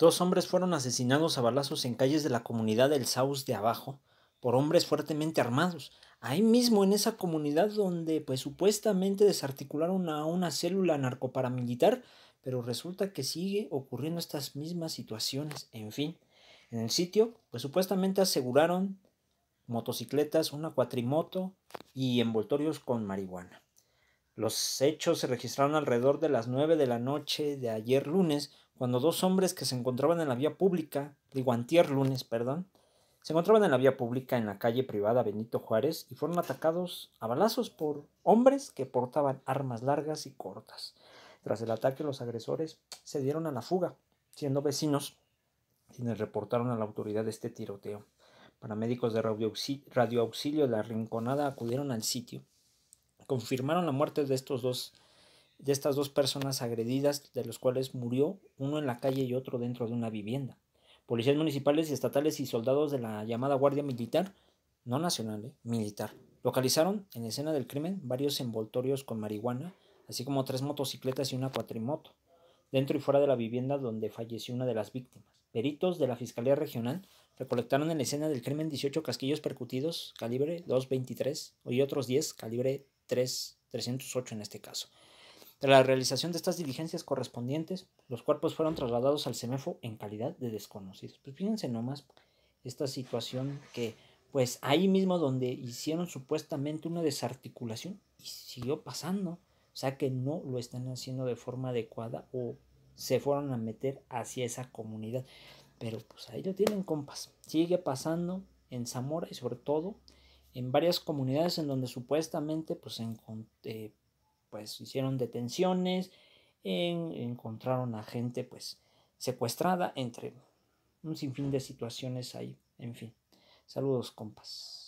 Dos hombres fueron asesinados a balazos en calles de la comunidad del Saus de abajo por hombres fuertemente armados. Ahí mismo en esa comunidad donde pues supuestamente desarticularon a una célula narcoparamilitar, pero resulta que sigue ocurriendo estas mismas situaciones. En fin, en el sitio pues supuestamente aseguraron motocicletas, una cuatrimoto y envoltorios con marihuana. Los hechos se registraron alrededor de las 9 de la noche de ayer lunes, cuando dos hombres que se encontraban en la vía pública, de antier lunes, perdón, se encontraban en la vía pública en la calle privada Benito Juárez y fueron atacados a balazos por hombres que portaban armas largas y cortas. Tras el ataque, los agresores se dieron a la fuga, siendo vecinos quienes reportaron a la autoridad este tiroteo. Paramédicos de radio auxilio de la Rinconada acudieron al sitio, confirmaron la muerte de estos dos de estas dos personas agredidas, de los cuales murió uno en la calle y otro dentro de una vivienda. Policías municipales y estatales y soldados de la llamada Guardia Militar, no nacional, eh, militar, localizaron en escena del crimen varios envoltorios con marihuana, así como tres motocicletas y una cuatrimoto, dentro y fuera de la vivienda donde falleció una de las víctimas. Peritos de la Fiscalía Regional recolectaron en la escena del crimen 18 casquillos percutidos calibre 2.23 y otros 10 calibre 3, 308 en este caso. Tras la realización de estas diligencias correspondientes, los cuerpos fueron trasladados al CEMEFO en calidad de desconocidos. Pues fíjense nomás esta situación que, pues ahí mismo donde hicieron supuestamente una desarticulación y siguió pasando. O sea que no lo están haciendo de forma adecuada o se fueron a meter hacia esa comunidad. Pero pues ahí lo tienen, compas. Sigue pasando en Zamora y sobre todo en varias comunidades en donde supuestamente pues en, eh, pues hicieron detenciones, encontraron a gente pues secuestrada, entre un sinfín de situaciones ahí, en fin. Saludos, compas.